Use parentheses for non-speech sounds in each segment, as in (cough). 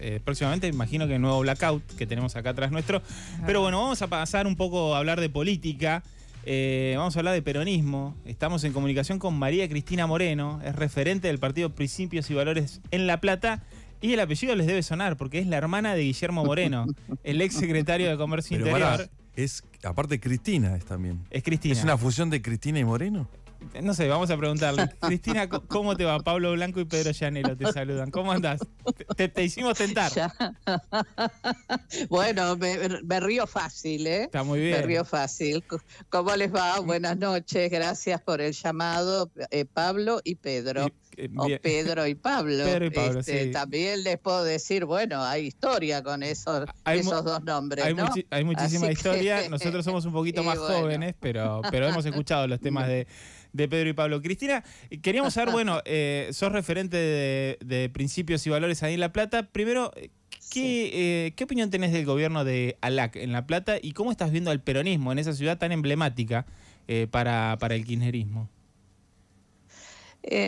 Eh, próximamente, imagino que el nuevo Blackout que tenemos acá atrás nuestro. Pero bueno, vamos a pasar un poco a hablar de política. Eh, vamos a hablar de peronismo. Estamos en comunicación con María Cristina Moreno, es referente del partido Principios y Valores en La Plata. Y el apellido les debe sonar porque es la hermana de Guillermo Moreno, (laughs) el ex secretario de Comercio Pero Interior. es, aparte, Cristina es también. Es Cristina. ¿Es una fusión de Cristina y Moreno? No sé, vamos a preguntarle. Cristina, ¿cómo te va? Pablo Blanco y Pedro Llanero te saludan. ¿Cómo andás? Te, hicimos tentar. Bueno, me, río fácil, ¿eh? Está muy bien. Me río fácil. ¿Cómo les va? Buenas noches. Gracias por el llamado, eh, Pablo y Pedro. Eh, o Pedro y Pablo. Este, también les puedo decir, bueno, hay historia con esos, esos dos nombres. Hay, ¿no? hay muchísima historia. Nosotros somos un poquito (laughs) más jóvenes, pero, pero hemos escuchado los temas de, (laughs) de Pedro y Pablo. Cristina, queríamos saber, bueno, (laughs) eh, sos referente de, principios y valores ahí en La Plata. Primero, eh, eh, ¿qué, opinión tenés del gobierno de ALAC en La Plata y cómo estás viendo al peronismo en esa ciudad tan emblemática para, el kirchnerismo?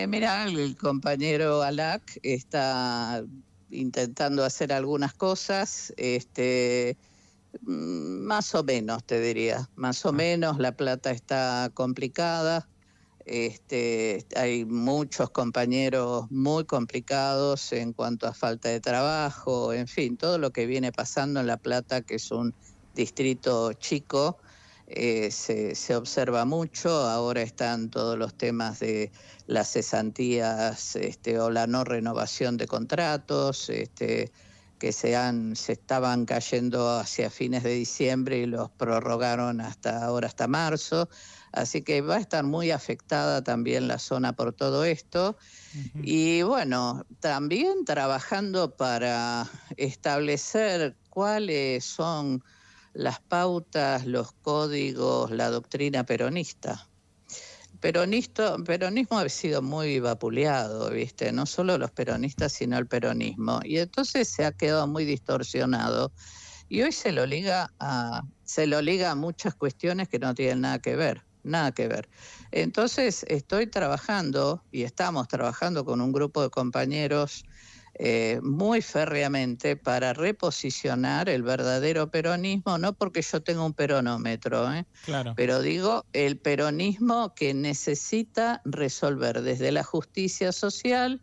mira, el compañero ALAC está intentando hacer algunas cosas, este, mm, más o menos, te diría, más o ah. menos, La Plata está complicada, este, hay muchos compañeros muy complicados en cuanto a falta de trabajo, en fin, todo lo que viene pasando en La Plata, que es un distrito chico, eh, se, observa mucho. Ahora están todos los temas de las cesantías este, o la no renovación de contratos, este, que se estaban cayendo hacia fines de diciembre y los prorrogaron hasta ahora, hasta marzo. Así que va a estar muy afectada también la zona por todo esto. Y bueno, también trabajando para establecer cuáles son las pautas, los códigos, la doctrina peronista. Peronisto, peronismo ha sido muy vapuleado, ¿viste? No solo los peronistas, sino el peronismo. Y entonces se ha quedado muy distorsionado. Y hoy se lo liga a, se lo liga a muchas cuestiones que no tienen nada que ver nada que ver. Entonces estoy trabajando y estamos trabajando con un grupo de compañeros eh, muy férreamente para reposicionar el verdadero peronismo, no porque yo tenga un peronómetro, ¿eh? claro. pero digo el peronismo que necesita resolver desde la justicia social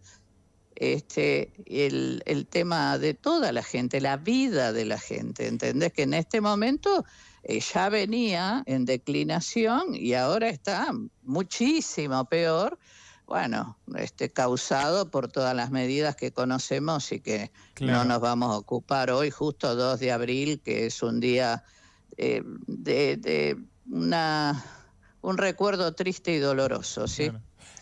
este, el, el tema de toda la gente, la vida de la gente, ¿entendés? Que en este momento eh, ya venía en declinación y ahora está muchísimo peor, bueno, este, causado por todas las medidas que conocemos y que no nos vamos a ocupar hoy, justo 2 de abril, que es un día eh, de, una, un recuerdo triste y doloroso, ¿sí?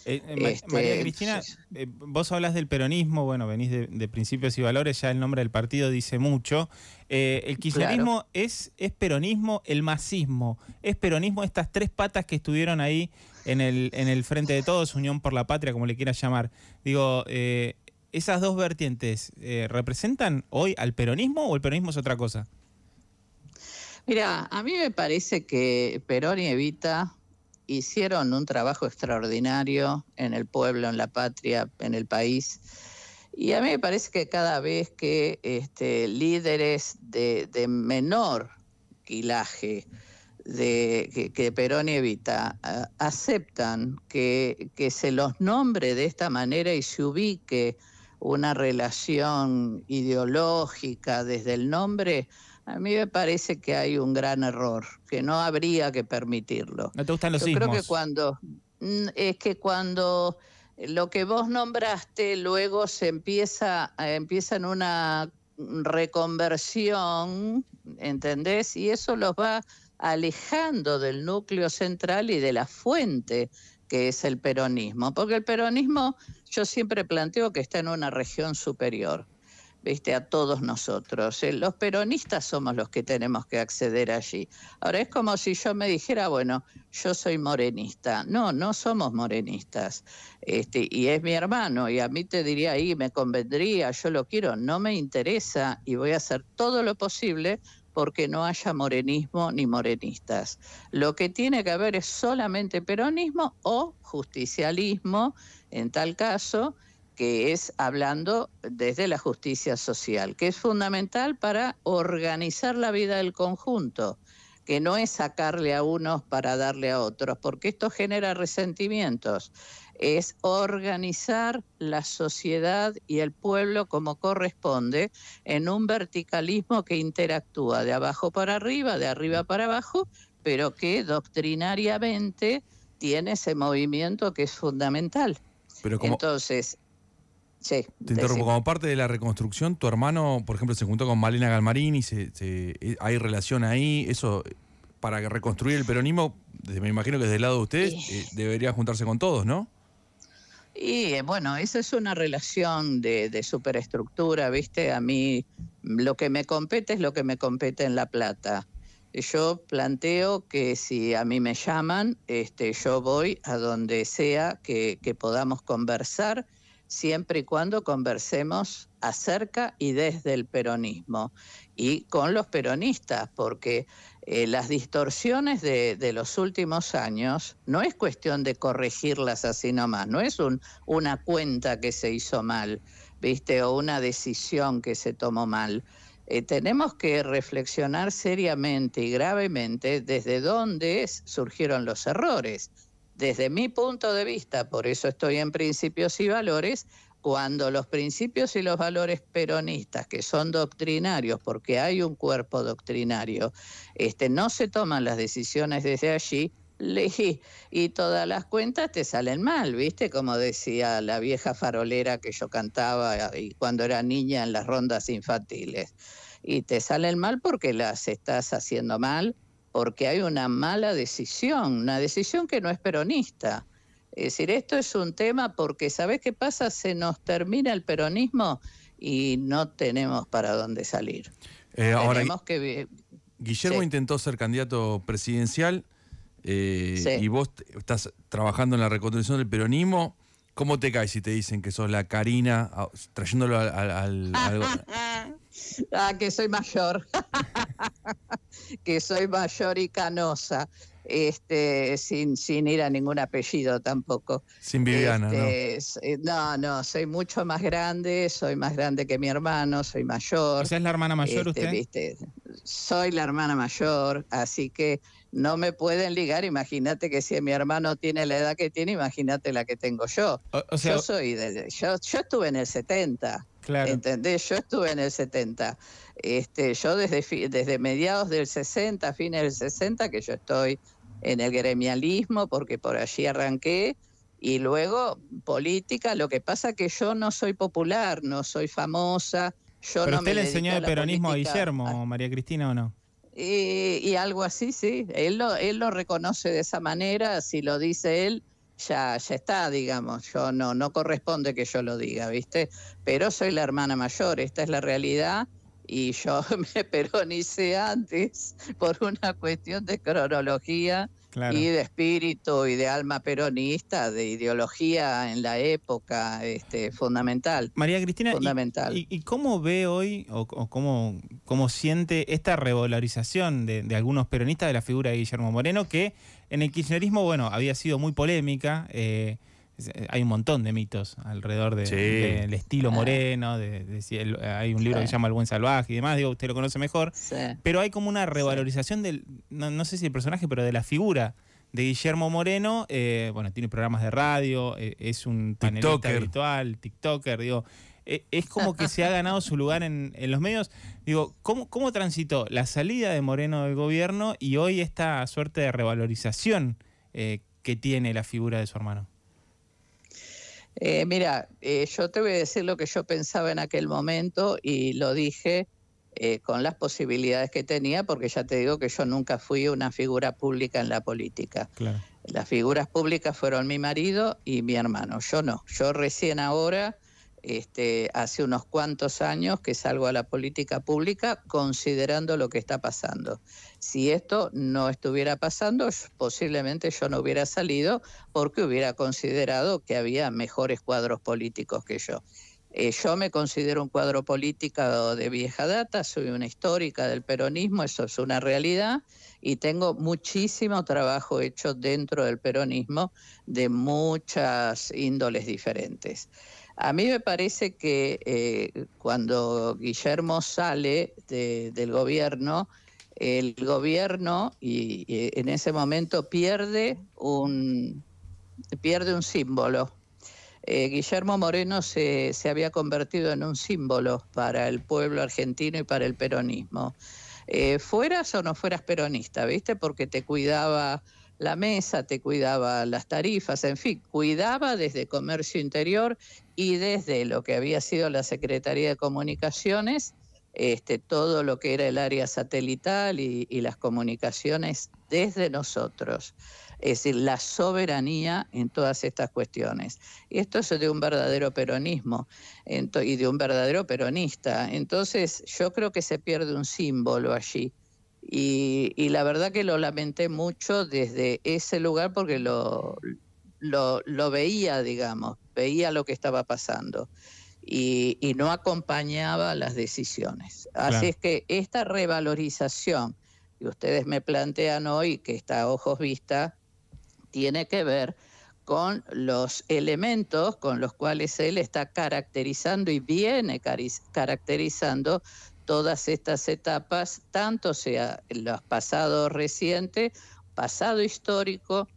Eh, eh, este, María Cristina, eh, vos hablas del peronismo, bueno, venís de, principios y valores, ya el nombre del partido dice mucho. el kirchnerismo es, peronismo, el masismo, es peronismo estas tres patas que estuvieron ahí en el, frente de todos, Unión por la Patria, como le quieras llamar. Digo, ¿esas dos vertientes representan hoy al peronismo o el peronismo es otra cosa? Mira, a mí me parece que Perón Evita hicieron un trabajo extraordinario en el pueblo, en la patria, en el país. Y a mí me parece que cada vez que este, líderes de, de, menor quilaje que, Perón Perón evita eh, aceptan que, que, se los nombre de esta manera y se ubique una relación ideológica desde el nombre, a mí me parece que hay un gran error, que no habría que permitirlo. ¿No te gustan los Yo creo que cuando mm, es que cuando lo que vos nombraste luego se empieza eh, empieza en una reconversión, ¿entendés? Y eso los va alejando del núcleo central y de la fuente que es el peronismo, porque el peronismo yo siempre planteo que está en una región superior a todos nosotros. ¿eh? Los peronistas somos los que tenemos que acceder allí. Ahora es como si yo me dijera, bueno, yo soy morenista. No, no somos morenistas. Este, y es mi hermano, y a mí te diría ahí, me convendría, yo lo quiero, no me interesa y voy a hacer todo lo posible porque no haya morenismo ni morenistas. Lo que tiene que haber es solamente peronismo o justicialismo, en tal caso, que es hablando desde la justicia social, que es fundamental para organizar la vida del conjunto, que no es sacarle a unos para darle a otros, porque esto genera resentimientos, es organizar la sociedad y el pueblo como corresponde en un verticalismo que interactúa de abajo para arriba, de arriba para abajo, pero que doctrinariamente tiene ese movimiento que es fundamental. Entonces, te interrumpo. Como parte de la reconstrucción, tu hermano, por ejemplo, se juntó con Malena Galmarín y eh, hay relación ahí, eso eh, para reconstruir el peronismo, me imagino que desde el lado de usted, eh, debería juntarse con todos, ¿no? Y bueno, esa es una relación de, superestructura, ¿viste? A mí mm, lo que me compete es lo que me compete en La Plata. Yo planteo que si a mí me llaman, este, yo voy a donde sea que podamos conversar siempre y cuando conversemos acerca y desde el peronismo y con los peronistas, porque eh, las distorsiones de, los últimos años no es cuestión de corregirlas así nomás, no es una cuenta que se hizo mal, ¿viste? o una decisión que se tomó mal. Eh, tenemos que reflexionar seriamente y gravemente desde dónde surgieron los errores desde mi punto de vista, por eso estoy en principios y valores, cuando los principios y los valores peronistas, que son doctrinarios, porque hay un cuerpo doctrinario, este, no se toman las decisiones desde allí, legí y todas las cuentas te salen mal, ¿viste? Como decía la vieja farolera que yo cantaba eh, cuando era niña en las rondas infantiles. Y te salen mal porque las estás haciendo mal, porque hay una mala decisión, una decisión que no es peronista. Es decir, esto es un tema porque, ¿sabés qué pasa? Se nos termina el peronismo y no tenemos para dónde salir. Eh, ahora, Guillermo intentó ser candidato presidencial eh, y vos estás trabajando en la reconstrucción del peronismo. ¿Cómo te caes si te dicen que sos la Karina, trayéndolo al... al, ah, (laughs) ah, que soy mayor. (laughs) que soy mayor y canosa, este, sin, sin ir a ningún apellido tampoco. Sin Viviana. ¿no? Este, eh, no, no, soy mucho más grande, soy más grande que mi hermano, soy mayor. ¿Usted es la hermana mayor este, usted? Soy la hermana mayor, así que no me pueden ligar. Imagínate que si mi hermano tiene la edad que tiene, imagínate la que tengo yo. soy yo, yo estuve en el 70. ¿Entendés? Yo estuve en el 70. Este, yo desde, desde mediados del 60, fines del 60, que yo estoy en el gremialismo, porque por allí arranqué, y luego política, lo que pasa que yo no soy popular, no soy famosa. Yo Pero usted le enseñó el peronismo a Guillermo, María Cristina, ¿o no? Y, y, algo así, sí. Él lo, él lo reconoce de esa manera, si lo dice él, ya, está, digamos, yo no, no corresponde que yo lo diga, ¿viste? Pero soy la hermana mayor, esta es la realidad y yo (laughs) me peronicé antes por una cuestión de cronología y de espíritu y de alma peronista, de ideología en la época este, fundamental. María Cristina, fundamental. ¿y, cómo ve hoy o, cómo, cómo, siente esta revalorización de, de, algunos peronistas de la figura de Guillermo Moreno que en el kirchnerismo, bueno, había sido muy polémica. Eh, hay un montón de mitos alrededor del ah. de, estilo moreno, hay un libro que se llama El buen salvaje y demás, digo, usted lo conoce mejor, pero hay como una revalorización del, no, sé si el personaje, pero de la figura de Guillermo Moreno, eh, bueno, tiene programas de radio, eh, es un panelista virtual, TikToker, digo, eh, es como que se ha ganado su lugar en, los medios. Digo, ¿cómo, ¿cómo, transitó la salida de Moreno del gobierno y hoy esta suerte de revalorización eh, que tiene la figura de su hermano? Eh, mira, yo te voy a decir lo que yo pensaba en aquel momento y lo dije con las posibilidades que tenía, porque ya te digo que yo nunca fui una figura pública en la política. Las figuras públicas fueron mi marido y mi hermano, yo no. Yo recién ahora este, hace unos cuantos años que salgo a la política pública considerando lo que está pasando. Si esto no estuviera pasando, posiblemente yo no hubiera salido porque hubiera considerado que había mejores cuadros políticos que yo. Eh, yo me considero un cuadro político de vieja data, soy una histórica del peronismo, eso es una realidad, y tengo muchísimo trabajo hecho dentro del peronismo de muchas índoles diferentes. A mí me parece que eh, cuando Guillermo sale del gobierno, el gobierno y, en ese momento pierde un pierde un símbolo. Eh, Guillermo Moreno se, había convertido en un símbolo para el pueblo argentino y para el peronismo. Eh, fueras o no fueras peronista, ¿viste? Porque te cuidaba la mesa, te cuidaba las tarifas, en fin, cuidaba desde comercio interior y desde lo que había sido la Secretaría de Comunicaciones, este, todo lo que era el área satelital y, y las comunicaciones desde nosotros. Es decir, la soberanía en todas estas cuestiones. Y esto es de un verdadero peronismo y de un verdadero peronista. Entonces, yo creo que se pierde un símbolo allí y, la verdad que lo lamenté mucho desde ese lugar porque lo, lo, veía, digamos, veía lo que estaba pasando y, no acompañaba las decisiones. Así es que esta revalorización que ustedes me plantean hoy, que está a ojos vista, tiene que ver con los elementos con los cuales él está caracterizando y viene caracterizando todas estas etapas, tanto sea los pasados reciente, pasado histórico,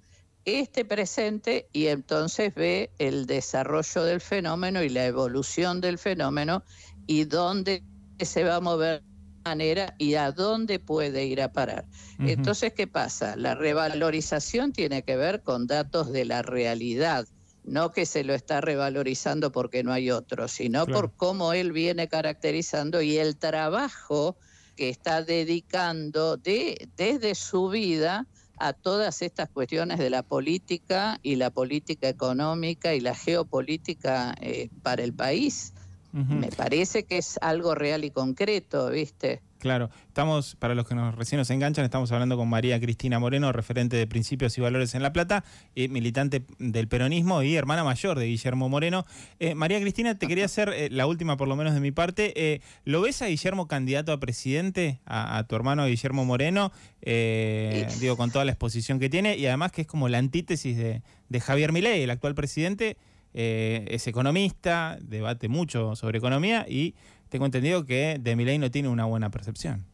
este presente y entonces ve el desarrollo del fenómeno y la evolución del fenómeno y dónde se va a mover de manera y a dónde puede ir a parar. Entonces, ¿qué pasa? La revalorización tiene que ver con datos de la realidad, no que se lo está revalorizando porque no hay otro, sino por cómo él viene caracterizando y el trabajo que está dedicando de, desde su vida a todas estas cuestiones de la política y la política económica y la geopolítica eh, para el país. Me parece que es algo real y concreto, ¿viste? Claro, estamos, para los que nos recién nos enganchan, estamos hablando con María Cristina Moreno, referente de Principios y Valores en La Plata, y eh, militante del peronismo y hermana mayor de Guillermo Moreno. Eh, María Cristina, te quería hacer eh, la última, por lo menos de mi parte. ¿Lo ves a Guillermo candidato a presidente, a, tu hermano Guillermo Moreno? digo, con toda la exposición que tiene y además que es como la antítesis de, de Javier Milei, el actual presidente. es economista, debate mucho sobre economía y tengo entendido que de ley no tiene una buena percepción.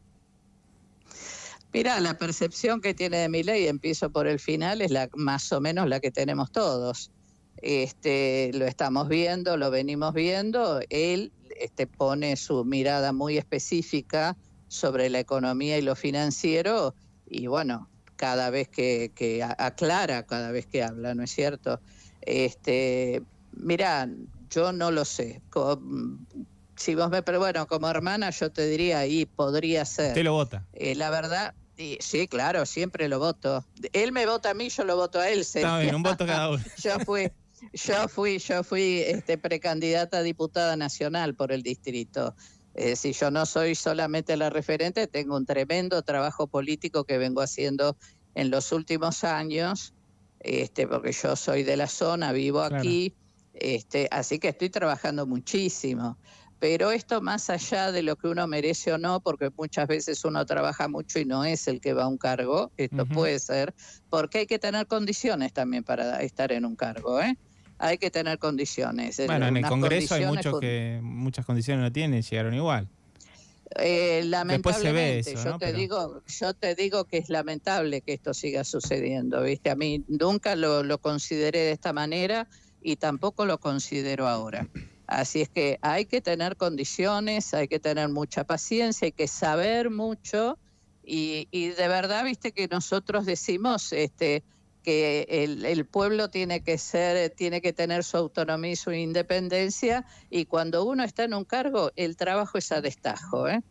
Mira, la percepción que tiene de ley, empiezo por el final, es la más o menos la que tenemos todos. Este, lo estamos viendo, lo venimos viendo. Él este, pone su mirada muy específica sobre la economía y lo financiero y bueno, cada vez que, aclara, cada vez que habla, ¿no es cierto? Este, mira, yo no lo sé si vos me, pero bueno, como hermana yo te diría, ahí podría ser. Te lo vota. Eh, la verdad, sí, claro, siempre lo voto. Él me vota a mí, yo lo voto a él. Está bien, un voto cada uno. (laughs) yo fui, yo fui, yo fui este, precandidata a diputada nacional por el distrito. Eh, si yo no soy solamente la referente, tengo un tremendo trabajo político que vengo haciendo en los últimos años, este, porque yo soy de la zona, vivo aquí, este, así que estoy trabajando muchísimo pero esto más allá de lo que uno merece o no, porque muchas veces uno trabaja mucho y no es el que va a un cargo, esto puede ser, porque hay que tener condiciones también para estar en un cargo, ¿eh? Hay que tener condiciones. Bueno, en el Congreso hay muchos que muchas condiciones no tienen, llegaron igual. Eh, lamentablemente, yo te digo, yo te digo que es lamentable que esto siga sucediendo, viste, a mí nunca lo, lo consideré de esta manera y tampoco lo considero ahora. Así es que hay que tener condiciones, hay que tener mucha paciencia, hay que saber mucho y, de verdad, viste que nosotros decimos este, que el, pueblo tiene que ser, tiene que tener su autonomía y su independencia y cuando uno está en un cargo, el trabajo es a destajo, ¿eh?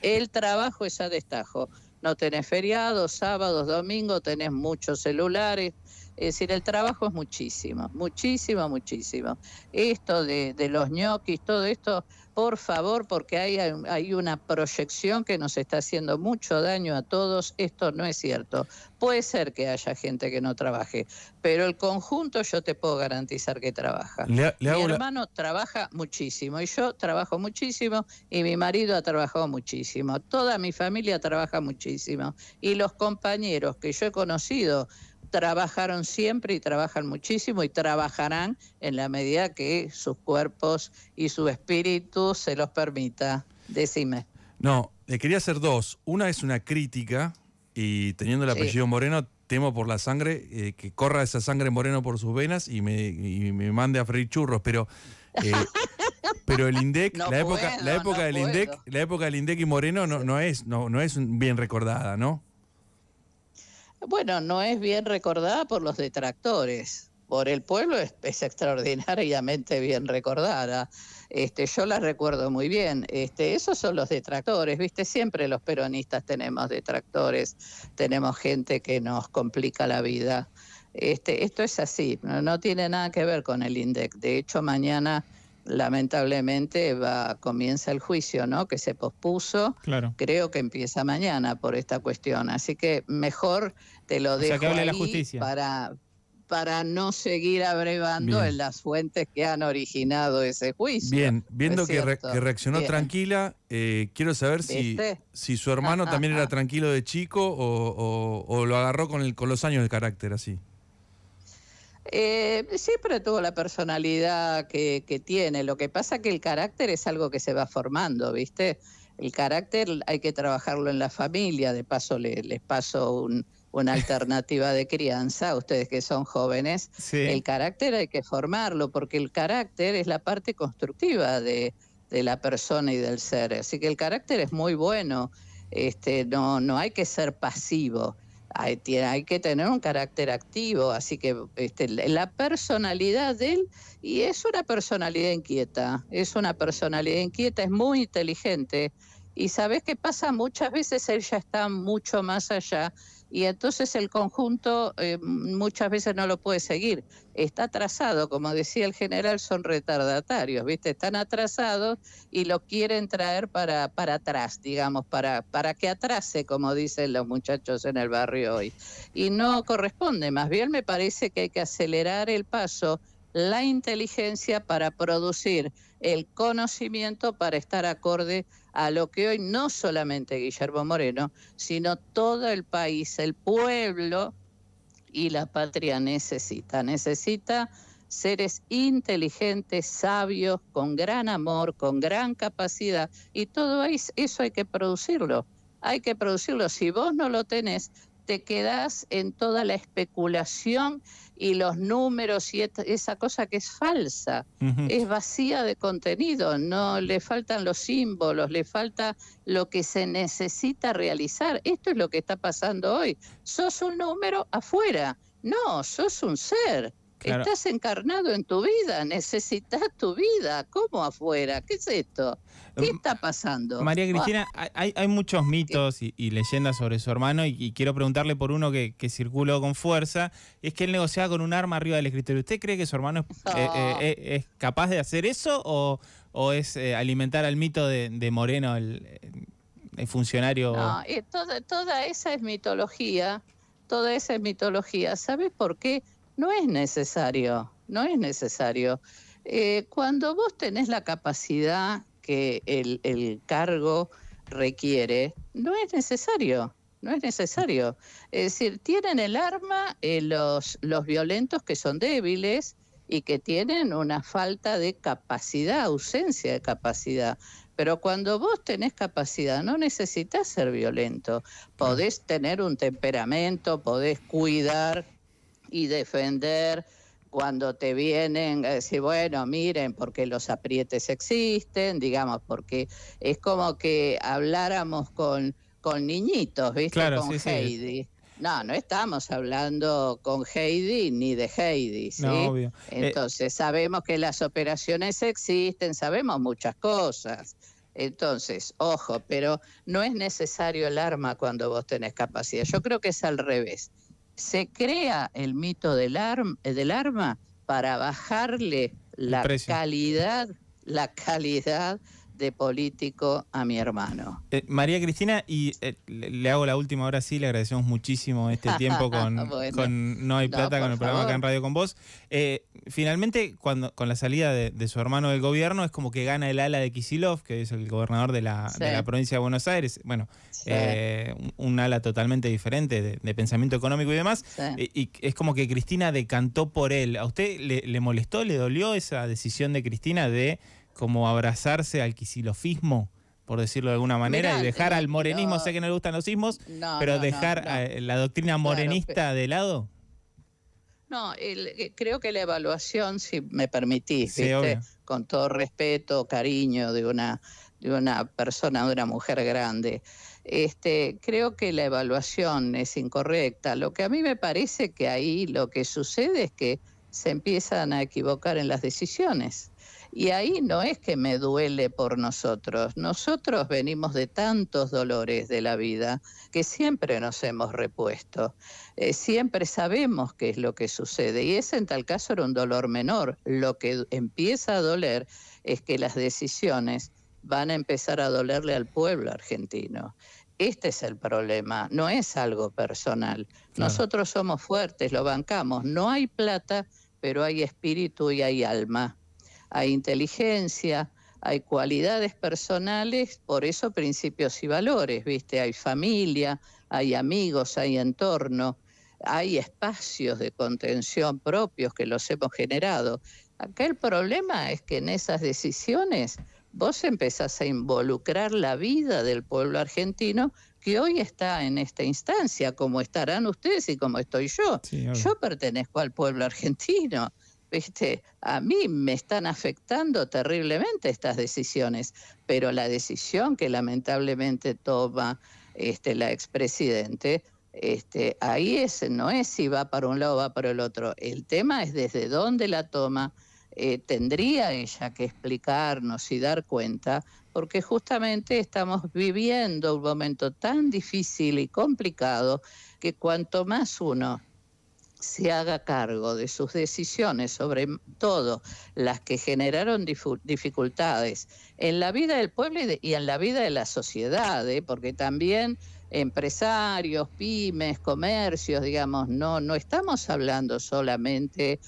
El trabajo es a destajo. No tenés feriados, sábados, domingos, tenés muchos celulares, es decir, el trabajo es muchísimo, muchísimo, muchísimo. Esto de, los ñoquis, todo esto, por favor, porque hay, hay una proyección que nos está haciendo mucho daño a todos, esto no es cierto. Puede ser que haya gente que no trabaje, pero el conjunto yo te puedo garantizar que trabaja. mi hermano trabaja muchísimo y yo trabajo muchísimo y mi marido ha trabajado muchísimo. Toda mi familia trabaja muchísimo y los compañeros que yo he conocido trabajaron siempre y trabajan muchísimo y trabajarán en la medida que sus cuerpos y su espíritu se los permita. Decime. No, le quería hacer dos. Una es una crítica y teniendo el apellido Moreno temo por la sangre, eh, que corra esa sangre moreno por sus venas y me, me mande a freír churros, pero... Eh, (laughs) pero el INDEC, la época, la época del INDEC, la época del INDEC y Moreno no, no es, no, no es bien recordada, ¿no? bueno, no es bien recordada por los detractores. Por el pueblo es, extraordinariamente bien recordada. Este, yo la recuerdo muy bien. Este, esos son los detractores, ¿viste? Siempre los peronistas tenemos detractores, tenemos gente que nos complica la vida. Este, esto es así, no, no tiene nada que ver con el INDEC. De hecho, mañana lamentablemente va comienza el juicio, ¿no? Que se pospuso. Claro. Creo que empieza mañana por esta cuestión, así que mejor te lo digo dejo para para no seguir abrevando en las fuentes que han originado ese juicio. Bien, viendo que, reaccionó tranquila, eh, quiero saber si, si, su hermano también era (laughs) tranquilo de chico o, lo agarró con, el, con los años de carácter así. Eh, siempre tuvo la personalidad que, tiene. Lo que pasa que el carácter es algo que se va formando, ¿viste? El carácter hay que trabajarlo en la familia. De paso, les paso una (laughs) alternativa de crianza, ustedes que son jóvenes. El carácter hay que formarlo, porque el carácter es la parte constructiva de, de la persona y del ser. Así que el carácter es muy bueno. Este, no, no hay que ser pasivo hay, que tener un carácter activo, así que este, la personalidad de él, y es una personalidad inquieta, es una personalidad inquieta, es muy inteligente, y sabes qué pasa, muchas veces él ya está mucho más allá y entonces el conjunto eh, muchas veces no lo puede seguir. Está atrasado, como decía el general, son retardatarios, ¿viste? Están atrasados y lo quieren traer para, para atrás, digamos, para, para que atrase, como dicen los muchachos en el barrio hoy. Y no corresponde, más bien me parece que hay que acelerar el paso la inteligencia para producir el conocimiento para estar acorde a lo que hoy no solamente Guillermo Moreno, sino todo el país, el pueblo y la patria necesita. Necesita seres inteligentes, sabios, con gran amor, con gran capacidad. Y todo eso hay que producirlo. Hay que producirlo. Si vos no lo tenés, te quedas en toda la especulación y los números y esa cosa que es falsa, es vacía de contenido, no le faltan los símbolos, le falta lo que se necesita realizar. Esto es lo que está pasando hoy. Sos un número afuera, no, sos un ser. Estás encarnado en tu vida, necesitas tu vida. ¿Cómo afuera? ¿Qué es esto? ¿Qué eh, está pasando? María Cristina, hay, muchos mitos y, leyendas sobre su hermano y, quiero preguntarle por uno que, circuló con fuerza. Es que él negociaba con un arma arriba del escritorio. ¿Usted cree que su hermano es, eh, eh, capaz de hacer eso o, es alimentar al mito de, Moreno, el, funcionario? No, toda, toda esa es mitología. Toda esa es mitología. ¿Sabes por qué? No es necesario, no es necesario. Eh, cuando vos tenés la capacidad que el, cargo requiere, no es necesario, no es necesario. Es decir, tienen el arma eh, los, los violentos que son débiles y que tienen una falta de capacidad, ausencia de capacidad. Pero cuando vos tenés capacidad, no necesitas ser violento. Mm. Podés tener un temperamento, podés cuidar y defender cuando te vienen a eh, decir, bueno, miren, porque los aprietes existen, digamos, porque es como que habláramos con, con niñitos, ¿viste? con Heidi. No, no estamos hablando con Heidi ni de Heidi, ¿sí? Eh, Entonces, sabemos que las operaciones existen, sabemos muchas cosas. Entonces, ojo, pero no es necesario el arma cuando vos tenés capacidad. Yo creo que es al revés se crea el mito del, eh, del arma para bajarle la calidad, la calidad de político a mi hermano. Eh, María Cristina, y eh, le hago la última ahora sí, le agradecemos muchísimo este tiempo (laughs) con, No hay plata, con el programa acá en Radio con Vos. Eh, finalmente, cuando con la salida de, su hermano del gobierno, es como que gana el ala de Kisilov, que es el gobernador de la, provincia de Buenos Aires. Bueno, un, ala totalmente diferente de, pensamiento económico y demás. Y, es como que Cristina decantó por él. ¿A usted le molestó, le dolió esa decisión de Cristina de como abrazarse al quisilofismo, por decirlo de alguna manera, y dejar al morenismo, sé que no le gustan los sismos, pero dejar la doctrina morenista de lado? No, eh, creo que la evaluación, si me permitís, con todo respeto, cariño de una, de una persona, de una mujer grande, este, creo que la evaluación es incorrecta. Lo que a mí me parece que ahí lo que sucede es que se empiezan a equivocar en las decisiones. Y ahí no es que me duele por nosotros, nosotros venimos de tantos dolores de la vida que siempre nos hemos repuesto, eh, siempre sabemos qué es lo que sucede y ese en tal caso era un dolor menor. Lo que empieza a doler es que las decisiones van a empezar a dolerle al pueblo argentino. Este es el problema, no es algo personal. Nosotros somos fuertes, lo bancamos, no hay plata, pero hay espíritu y hay alma hay inteligencia, hay cualidades personales, por eso principios y valores, ¿viste? Hay familia, hay amigos, hay entorno, hay espacios de contención propios que los hemos generado. Aquel el problema es que en esas decisiones vos empezás a involucrar la vida del pueblo argentino que hoy está en esta instancia, como estarán ustedes y como estoy yo. yo pertenezco al pueblo argentino a mí me están afectando terriblemente estas decisiones, pero la decisión que lamentablemente toma este, la expresidente, este, ahí es, no es si va para un lado o va para el otro, el tema es desde dónde la toma. Eh, tendría ella que explicarnos y dar cuenta, porque justamente estamos viviendo un momento tan difícil y complicado que cuanto más uno se haga cargo de sus decisiones, sobre todo las que generaron dificultades en la vida del pueblo y, en la vida de la sociedad, ¿eh? porque también empresarios, pymes, comercios, digamos, no, no estamos hablando solamente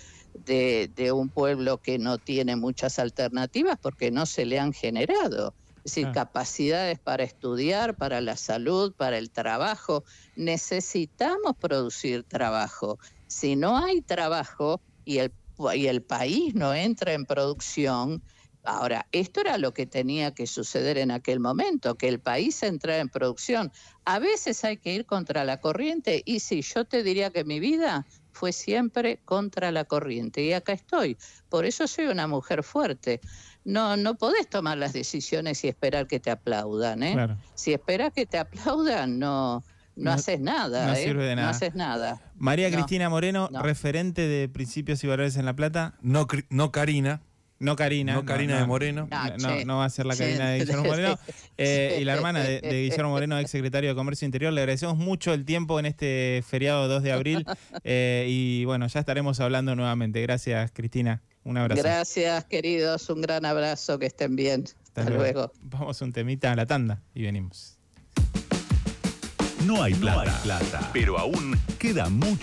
de, un pueblo que no tiene muchas alternativas porque no se le han generado. Es decir, ah. capacidades para estudiar, para la salud, para el trabajo. Necesitamos producir trabajo si no hay trabajo y el, y el país no entra en producción, Ahora, esto era lo que tenía que suceder en aquel momento, que el país entrara en producción. A veces hay que ir contra la corriente y sí, yo te diría que mi vida fue siempre contra la corriente y acá estoy. Por eso soy una mujer fuerte. No, no podés tomar las decisiones y esperar que te aplaudan. ¿eh? Si esperas que te aplaudan, no, no, haces nada. No ¿eh? sirve de nada. No haces nada. María Cristina Moreno, referente de Principios y Valores en La Plata. No, no Karina. No Karina. No Karina de Moreno. Ah, no, va a ser la Karina de Guillermo (laughs) Moreno. Eh, y la hermana de, Guillermo (laughs) Moreno, ex secretario de Comercio Interior. Le agradecemos mucho el tiempo en este feriado 2 de abril. (laughs) Eh, y bueno, ya estaremos hablando nuevamente. Gracias, Cristina. Un abrazo. Gracias, queridos. Un gran abrazo. Que estén bien. Hasta, luego. Vamos un temita a la tanda y venimos. No hay plata, pero aún queda mucho.